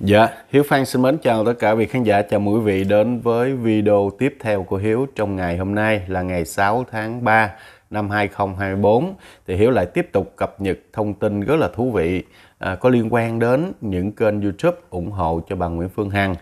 Dạ, Hiếu Phan xin mến chào tất cả vị khán giả, chào mừng quý vị đến với video tiếp theo của Hiếu trong ngày hôm nay là ngày 6 tháng 3 năm 2024. Thì Hiếu lại tiếp tục cập nhật thông tin rất là thú vị à, có liên quan đến những kênh YouTube ủng hộ cho bà Nguyễn Phương Hằng.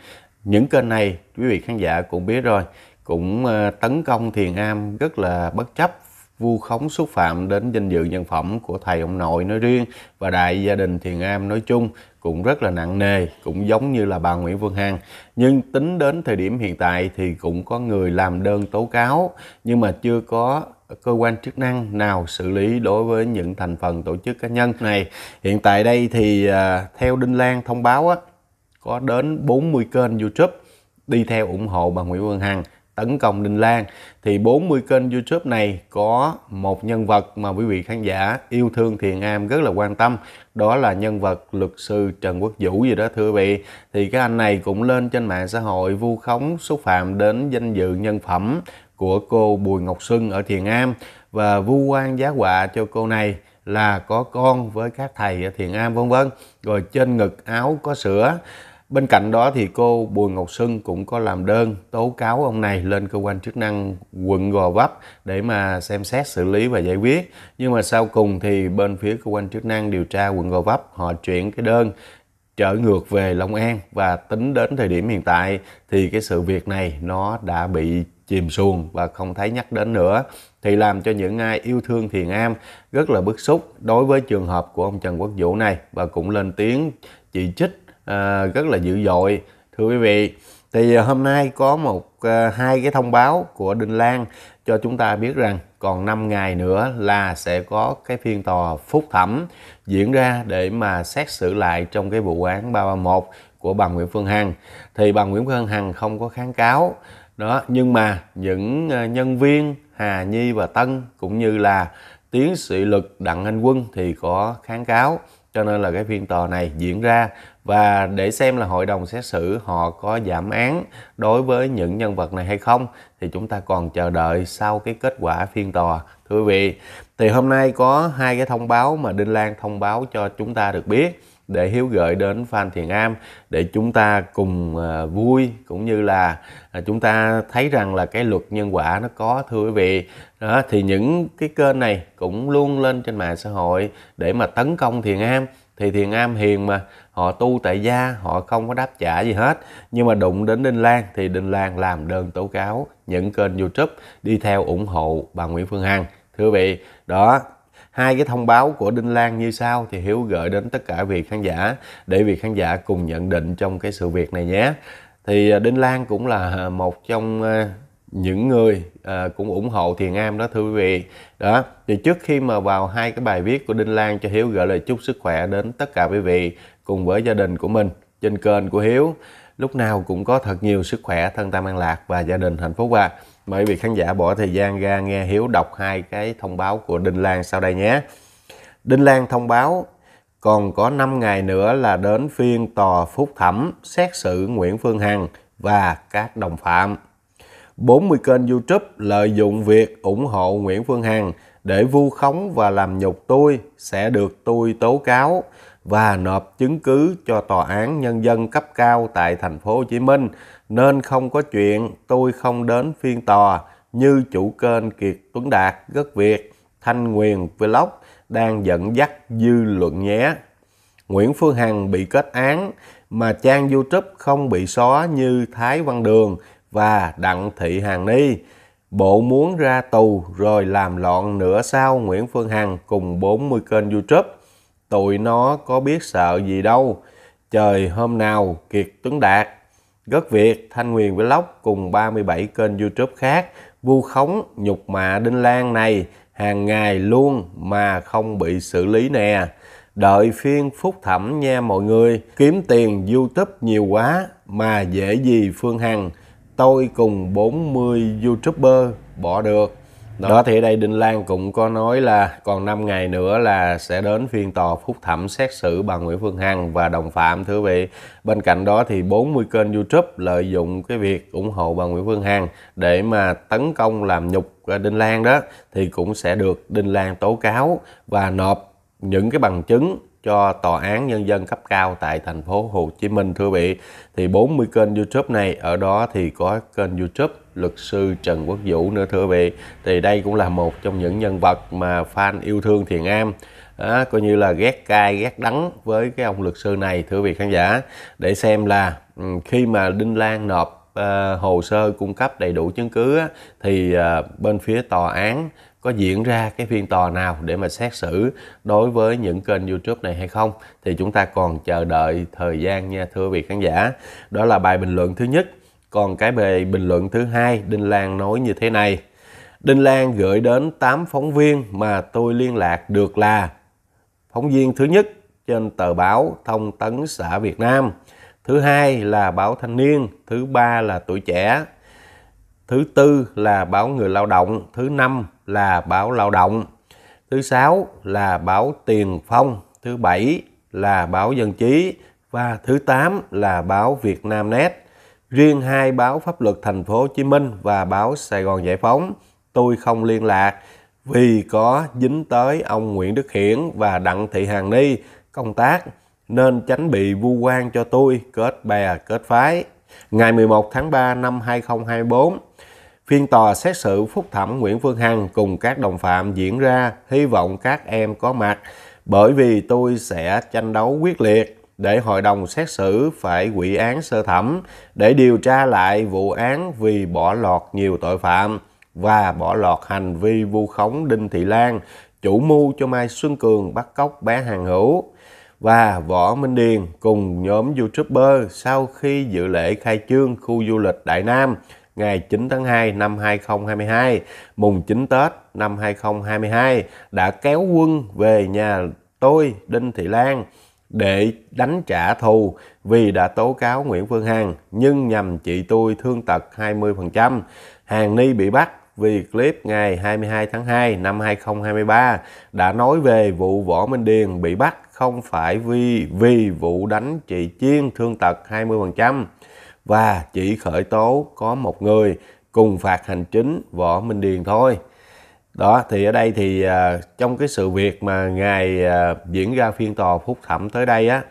Những kênh này quý vị khán giả cũng biết rồi, cũng à, tấn công thiền am rất là bất chấp vu khống xúc phạm đến danh dự nhân phẩm của thầy ông nội nói riêng và đại gia đình Thiền Am nói chung cũng rất là nặng nề, cũng giống như là bà Nguyễn Phương Hằng. Nhưng tính đến thời điểm hiện tại thì cũng có người làm đơn tố cáo nhưng mà chưa có cơ quan chức năng nào xử lý đối với những thành phần tổ chức cá nhân này. Hiện tại đây thì à, theo Đinh Lan thông báo á, có đến 40 kênh YouTube đi theo ủng hộ bà Nguyễn Phương Hằng tấn công Đinh Lan thì 40 kênh YouTube này có một nhân vật mà quý vị khán giả yêu thương Thiền Am rất là quan tâm đó là nhân vật luật sư Trần Quốc Vũ gì đó thưa vị thì cái anh này cũng lên trên mạng xã hội vu khống xúc phạm đến danh dự nhân phẩm của cô Bùi Ngọc Xuân ở Thiền Am và vu oan giá họa cho cô này là có con với các thầy ở Thiền Am vân vân rồi trên ngực áo có sữa Bên cạnh đó thì cô Bùi Ngọc Xuân cũng có làm đơn tố cáo ông này lên cơ quan chức năng quận Gò Vấp để mà xem xét xử lý và giải quyết. Nhưng mà sau cùng thì bên phía cơ quan chức năng điều tra quận Gò Vấp họ chuyển cái đơn trở ngược về Long An và tính đến thời điểm hiện tại thì cái sự việc này nó đã bị chìm xuồng và không thấy nhắc đến nữa thì làm cho những ai yêu thương Thiền Am rất là bức xúc đối với trường hợp của ông Trần Quốc Vũ này và cũng lên tiếng chỉ trích Ờ, rất là dữ dội thưa quý vị thì ờ, hôm nay có một ờ, hai cái thông báo của Đinh Lan cho chúng ta biết rằng còn 5 ngày nữa là sẽ có cái phiên tòa phúc thẩm diễn ra để mà xét xử lại trong cái vụ án 331 của bà Nguyễn Phương Hằng thì bà Nguyễn Phương Hằng không có kháng cáo đó nhưng mà những nhân viên Hà Nhi và Tân cũng như là tiến sĩ Lực Đặng Anh Quân thì có kháng cáo cho nên là cái phiên tòa này diễn ra và để xem là hội đồng xét xử họ có giảm án đối với những nhân vật này hay không thì chúng ta còn chờ đợi sau cái kết quả phiên tòa thưa quý vị thì hôm nay có hai cái thông báo mà đinh lan thông báo cho chúng ta được biết để hiếu gửi đến Phan Thiện Am để chúng ta cùng à, vui cũng như là à, chúng ta thấy rằng là cái luật nhân quả nó có thưa quý vị đó thì những cái kênh này cũng luôn lên trên mạng xã hội để mà tấn công Thiện Am thì thiền am hiền mà họ tu tại gia họ không có đáp trả gì hết nhưng mà đụng đến đinh lan thì đinh lan làm đơn tố cáo những kênh youtube đi theo ủng hộ bà nguyễn phương hằng thưa vị đó hai cái thông báo của Đinh Lan như sau thì Hiếu gửi đến tất cả vị khán giả để vị khán giả cùng nhận định trong cái sự việc này nhé. Thì à, Đinh Lan cũng là một trong à, những người à, cũng ủng hộ thiền am đó thưa quý vị đó thì trước khi mà vào hai cái bài viết của đinh lan cho hiếu gửi lời chúc sức khỏe đến tất cả quý vị cùng với gia đình của mình trên kênh của hiếu lúc nào cũng có thật nhiều sức khỏe thân tâm an lạc và gia đình hạnh phúc và mời quý vị khán giả bỏ thời gian ra nghe hiếu đọc hai cái thông báo của đinh lan sau đây nhé đinh lan thông báo còn có 5 ngày nữa là đến phiên tòa phúc thẩm xét xử Nguyễn Phương Hằng và các đồng phạm 40 kênh YouTube lợi dụng việc ủng hộ Nguyễn Phương Hằng để vu khống và làm nhục tôi sẽ được tôi tố cáo và nộp chứng cứ cho tòa án nhân dân cấp cao tại thành phố Hồ Chí Minh nên không có chuyện tôi không đến phiên tòa như chủ kênh Kiệt Tuấn Đạt rất Việt Thanh Nguyên, Vlog đang dẫn dắt dư luận nhé. Nguyễn Phương Hằng bị kết án mà trang YouTube không bị xóa như Thái Văn Đường và Đặng Thị hàng Ni. Bộ muốn ra tù rồi làm loạn nữa sao Nguyễn Phương Hằng cùng 40 kênh YouTube. Tụi nó có biết sợ gì đâu. Trời hôm nào Kiệt Tuấn Đạt, Gất Việt, Thanh Nguyên Vlog cùng 37 kênh YouTube khác vu khống nhục mạ Đinh Lan này hàng ngày luôn mà không bị xử lý nè. Đợi phiên phúc thẩm nha mọi người, kiếm tiền YouTube nhiều quá mà dễ gì Phương Hằng tôi cùng 40 youtuber bỏ được đó. đó thì ở đây Đinh Lan cũng có nói là còn 5 ngày nữa là sẽ đến phiên tòa phúc thẩm xét xử bà Nguyễn Phương Hằng và đồng phạm thưa vị. Bên cạnh đó thì 40 kênh YouTube lợi dụng cái việc ủng hộ bà Nguyễn Phương Hằng để mà tấn công làm nhục à, Đinh Lan đó thì cũng sẽ được Đinh Lan tố cáo và nộp những cái bằng chứng cho Tòa án Nhân dân cấp cao tại thành phố Hồ Chí Minh thưa vị. Thì 40 kênh YouTube này ở đó thì có kênh YouTube luật sư Trần Quốc Vũ nữa thưa vị. Thì đây cũng là một trong những nhân vật mà fan yêu thương Thiền Am đó, coi như là ghét cay ghét đắng với cái ông luật sư này thưa vị khán giả để xem là ừ, khi mà Đinh Lan nộp uh, hồ sơ cung cấp đầy đủ chứng cứ á, thì uh, bên phía tòa án có diễn ra cái phiên tòa nào để mà xét xử đối với những kênh YouTube này hay không thì chúng ta còn chờ đợi thời gian nha thưa vị khán giả. Đó là bài bình luận thứ nhất. Còn cái bài bình luận thứ hai, Đinh Lan nói như thế này. Đinh Lan gửi đến 8 phóng viên mà tôi liên lạc được là phóng viên thứ nhất trên tờ báo Thông tấn xã Việt Nam, thứ hai là báo Thanh niên, thứ ba là Tuổi trẻ, thứ tư là báo Người lao động, thứ năm là báo Lao động, thứ sáu là báo Tiền Phong, thứ bảy là báo Dân Chí và thứ tám là báo Việt Nam Net. Riêng hai báo pháp luật thành phố Hồ Chí Minh và báo Sài Gòn Giải Phóng, tôi không liên lạc vì có dính tới ông Nguyễn Đức Hiển và Đặng Thị Hàn Ni công tác nên tránh bị vu oan cho tôi kết bè kết phái. Ngày 11 tháng 3 năm 2024, Phiên tòa xét xử phúc thẩm Nguyễn Phương Hằng cùng các đồng phạm diễn ra, hy vọng các em có mặt, bởi vì tôi sẽ tranh đấu quyết liệt để hội đồng xét xử phải quỷ án sơ thẩm để điều tra lại vụ án vì bỏ lọt nhiều tội phạm và bỏ lọt hành vi vu khống Đinh Thị Lan, chủ mưu cho Mai Xuân Cường bắt cóc bé Hàng Hữu và Võ Minh Điền cùng nhóm YouTuber sau khi dự lễ khai trương khu du lịch Đại Nam ngày 9 tháng 2 năm 2022, mùng 9 Tết năm 2022 đã kéo quân về nhà tôi Đinh Thị Lan để đánh trả thù vì đã tố cáo Nguyễn Phương Hằng nhưng nhằm chị tôi thương tật 20%. Hàng Ni bị bắt vì clip ngày 22 tháng 2 năm 2023 đã nói về vụ Võ Minh Điền bị bắt không phải vì vì vụ đánh chị Chiên thương tật 20% và chỉ khởi tố có một người cùng phạt hành chính Võ Minh Điền thôi. Đó thì ở đây thì à, trong cái sự việc mà ngày à, diễn ra phiên tòa phúc thẩm tới đây á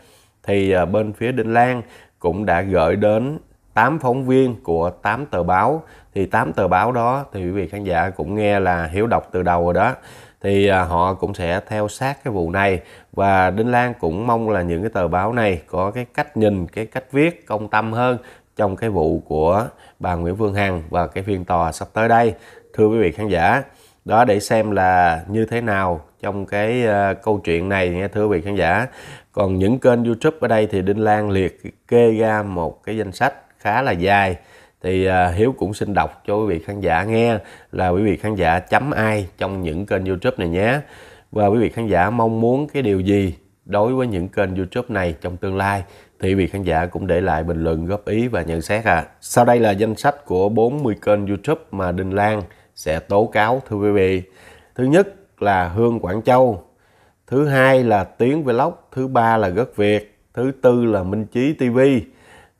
thì à, bên phía Đinh Lan cũng đã gửi đến 8 phóng viên của 8 tờ báo thì 8 tờ báo đó thì quý vị khán giả cũng nghe là hiểu đọc từ đầu rồi đó thì à, họ cũng sẽ theo sát cái vụ này và Đinh Lan cũng mong là những cái tờ báo này có cái cách nhìn, cái cách viết công tâm hơn trong cái vụ của bà Nguyễn Phương Hằng và cái phiên tòa sắp tới đây. Thưa quý vị khán giả, đó để xem là như thế nào trong cái uh, câu chuyện này nha thưa quý vị khán giả. Còn những kênh YouTube ở đây thì Đinh Lan liệt kê ra một cái danh sách khá là dài thì uh, Hiếu cũng xin đọc cho quý vị khán giả nghe là quý vị khán giả chấm ai trong những kênh YouTube này nhé. Và quý vị khán giả mong muốn cái điều gì đối với những kênh YouTube này trong tương lai thì vị khán giả cũng để lại bình luận góp ý và nhận xét à. Sau đây là danh sách của 40 kênh YouTube mà Đình Lan sẽ tố cáo thưa quý vị. Thứ nhất là Hương Quảng Châu, thứ hai là Tiếng Vlog, thứ ba là Gất Việt, thứ tư là Minh Chí TV,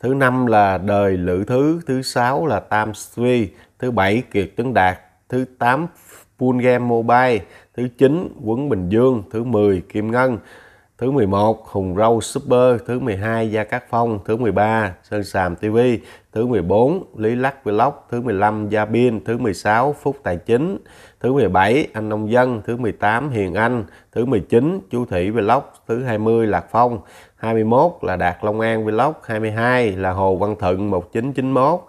thứ năm là Đời Lữ Thứ, thứ sáu là Tam Suy, thứ bảy Kiệt Tuấn Đạt, thứ tám Full Game Mobile, thứ chín Quấn Bình Dương, thứ 10 Kim Ngân, Thứ 11 Hùng Râu Super, thứ 12 Gia Cát Phong, thứ 13 Sơn Sàm TV, thứ 14 Lý Lắc Vlog, thứ 15 Gia Biên, thứ 16 Phúc Tài Chính, thứ 17 Anh Nông Dân, thứ 18 Hiền Anh, thứ 19 Chú Thị Vlog, thứ 20 Lạc Phong, 21 là Đạt Long An Vlog, 22 là Hồ Văn Thận 1991,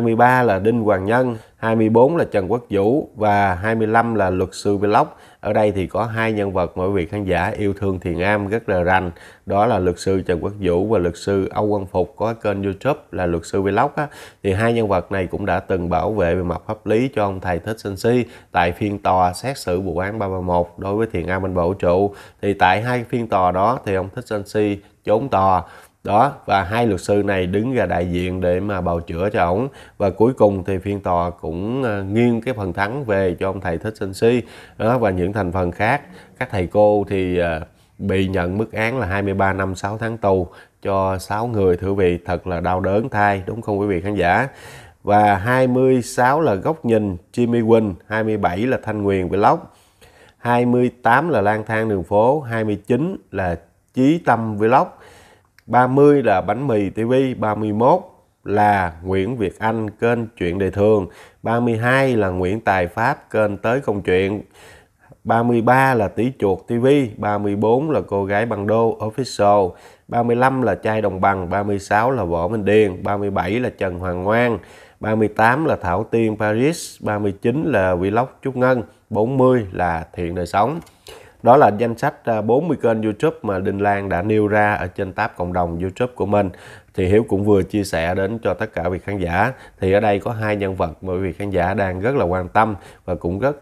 23 là Đinh Hoàng Nhân, 24 là Trần Quốc Vũ và 25 là luật sư Vlog. Ở đây thì có hai nhân vật mọi vị khán giả yêu thương Thiền Am rất là rành. Đó là luật sư Trần Quốc Vũ và luật sư Âu Quang Phục có kênh YouTube là luật sư Vlog á. Thì hai nhân vật này cũng đã từng bảo vệ về mặt pháp lý cho ông thầy Thích Sinh Si tại phiên tòa xét xử vụ án 331 đối với Thiền Am bên Bảo Trụ. Thì tại hai phiên tòa đó thì ông Thích Sinh Si trốn tòa đó và hai luật sư này đứng ra đại diện để mà bào chữa cho ổng và cuối cùng thì phiên tòa cũng ờ, nghiêng cái phần thắng về cho ông thầy thích sinh si đó và những thành phần khác các thầy cô thì ờ, bị nhận mức án là 23 năm 6 tháng tù cho 6 người thưa vị thật là đau đớn thay đúng không quý vị khán giả và 26 là góc nhìn Jimmy Win 27 là Thanh Nguyền Vlog 28 là lang thang đường phố 29 là Chí Tâm Vlog 30 là bánh mì TV, 31 là Nguyễn Việt Anh kênh Chuyện Đề Thường, 32 là Nguyễn Tài Pháp kênh Tới Công Chuyện, 33 là Tí Chuột TV, 34 là Cô Gái Bằng Đô Official, 35 là Trai Đồng Bằng, 36 là Võ Minh Điền, 37 là Trần Hoàng Ngoan, 38 là Thảo Tiên Paris, 39 là Vlog Trúc Ngân, 40 là Thiện Đời Sống. Đó là danh sách 40 à, kênh YouTube mà Đinh Lan đã nêu ra ở trên tab cộng đồng YouTube của mình. Thì Hiếu cũng vừa chia sẻ đến cho tất cả vị khán giả. Thì ở đây có hai nhân vật mà vị khán giả đang rất là quan tâm và cũng rất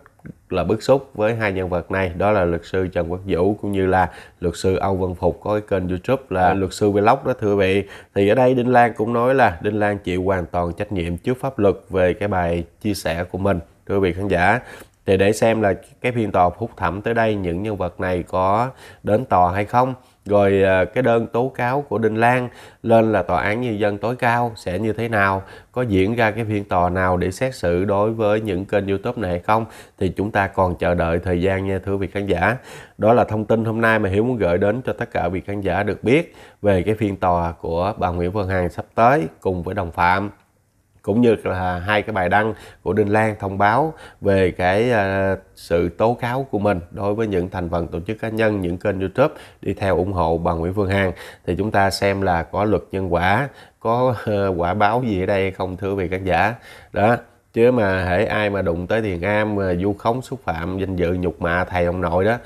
là bức xúc với hai nhân vật này đó là luật sư Trần Quốc Vũ cũng như là luật sư Âu Văn Phục có cái kênh YouTube là à. luật sư vlog đó thưa vị thì ở đây Đinh Lan cũng nói là Đinh Lan chịu hoàn toàn trách nhiệm trước pháp luật về cái bài chia sẻ của mình thưa vị khán giả thì để xem là cái phiên tòa phúc thẩm tới đây những nhân vật này có đến tòa hay không rồi à, cái đơn tố cáo của Đinh Lan lên là tòa án nhân dân tối cao sẽ như thế nào, có diễn ra cái phiên tòa nào để xét xử đối với những kênh YouTube này hay không thì chúng ta còn chờ đợi thời gian nha thưa vị khán giả. Đó là thông tin hôm nay mà Hiếu muốn gửi đến cho tất cả vị khán giả được biết về cái phiên tòa của bà Nguyễn Phương Hằng sắp tới cùng với đồng phạm cũng như là hai cái bài đăng của Đinh Lan thông báo về cái ờ, sự tố cáo của mình đối với những thành phần tổ chức cá nhân, những kênh YouTube đi theo ủng hộ bà Nguyễn Phương Hằng thì chúng ta xem là có luật nhân quả, có ờ, quả báo gì ở đây không thưa vị khán giả. Đó, chứ mà hễ ai mà đụng tới thiền am mà ờ, vu khống xúc phạm danh dự nhục mạ thầy ông nội đó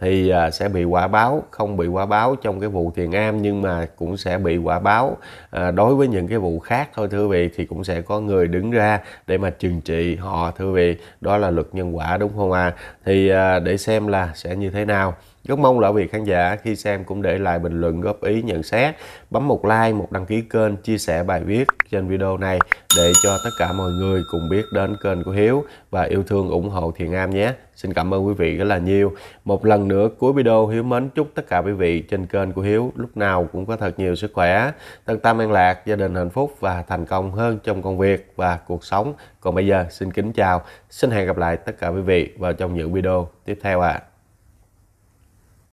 thì à, sẽ bị quả báo không bị quả báo trong cái vụ thiền am nhưng mà cũng sẽ bị quả báo à, đối với những cái vụ khác thôi thưa vị thì cũng sẽ có người đứng ra để mà trừng trị họ thưa vị đó là luật nhân quả đúng không ạ à? thì để xem là sẽ như thế nào rất mong là vị khán giả khi xem cũng để lại bình luận, góp ý, nhận xét, bấm một like, một đăng ký kênh, chia sẻ bài viết trên video này để cho tất cả mọi người cùng biết đến kênh của Hiếu và yêu thương ủng hộ Thiền Am nhé. Xin cảm ơn quý vị rất là nhiều. Một lần nữa cuối video Hiếu mến chúc tất cả quý vị trên kênh của Hiếu lúc nào cũng có thật nhiều sức khỏe, thân tâm an lạc, gia đình hạnh phúc và thành công hơn trong công việc và cuộc sống. Còn bây giờ xin kính chào, xin hẹn gặp lại tất cả quý vị vào trong những video tiếp theo ạ. À.